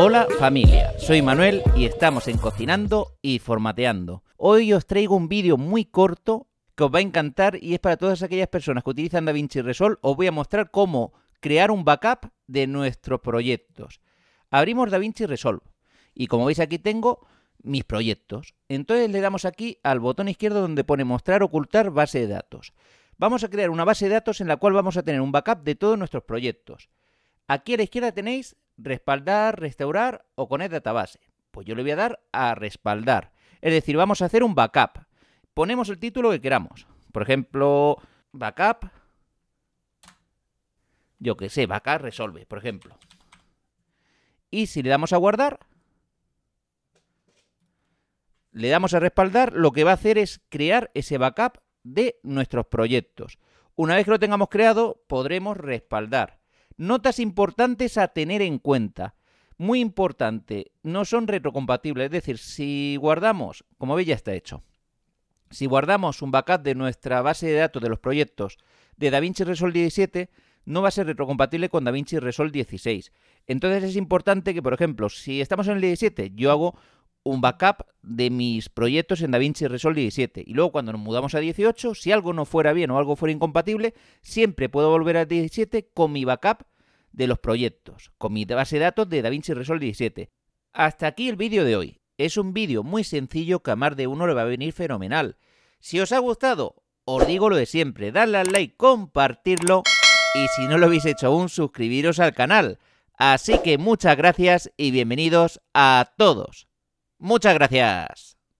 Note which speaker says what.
Speaker 1: Hola familia, soy Manuel y estamos en Cocinando y Formateando. Hoy os traigo un vídeo muy corto que os va a encantar y es para todas aquellas personas que utilizan DaVinci Resolve. Os voy a mostrar cómo crear un backup de nuestros proyectos. Abrimos DaVinci Resolve y como veis aquí tengo mis proyectos. Entonces le damos aquí al botón izquierdo donde pone mostrar ocultar base de datos. Vamos a crear una base de datos en la cual vamos a tener un backup de todos nuestros proyectos. Aquí a la izquierda tenéis respaldar, restaurar o con database. Pues yo le voy a dar a respaldar. Es decir, vamos a hacer un backup. Ponemos el título que queramos. Por ejemplo, backup. Yo que sé, backup resolve, por ejemplo. Y si le damos a guardar, le damos a respaldar, lo que va a hacer es crear ese backup de nuestros proyectos. Una vez que lo tengamos creado, podremos respaldar. Notas importantes a tener en cuenta. Muy importante, no son retrocompatibles, es decir, si guardamos, como veis ya está hecho, si guardamos un backup de nuestra base de datos de los proyectos de DaVinci Resolve 17, no va a ser retrocompatible con DaVinci Resolve 16. Entonces es importante que, por ejemplo, si estamos en el 17, yo hago un backup de mis proyectos en DaVinci Resolve 17. Y luego cuando nos mudamos a 18, si algo no fuera bien o algo fuera incompatible, siempre puedo volver a 17 con mi backup de los proyectos, con mi base de datos de DaVinci Resolve 17. Hasta aquí el vídeo de hoy. Es un vídeo muy sencillo que a más de uno le va a venir fenomenal. Si os ha gustado, os digo lo de siempre, darle al like, compartirlo y si no lo habéis hecho aún, suscribiros al canal. Así que muchas gracias y bienvenidos a todos. Muchas gracias.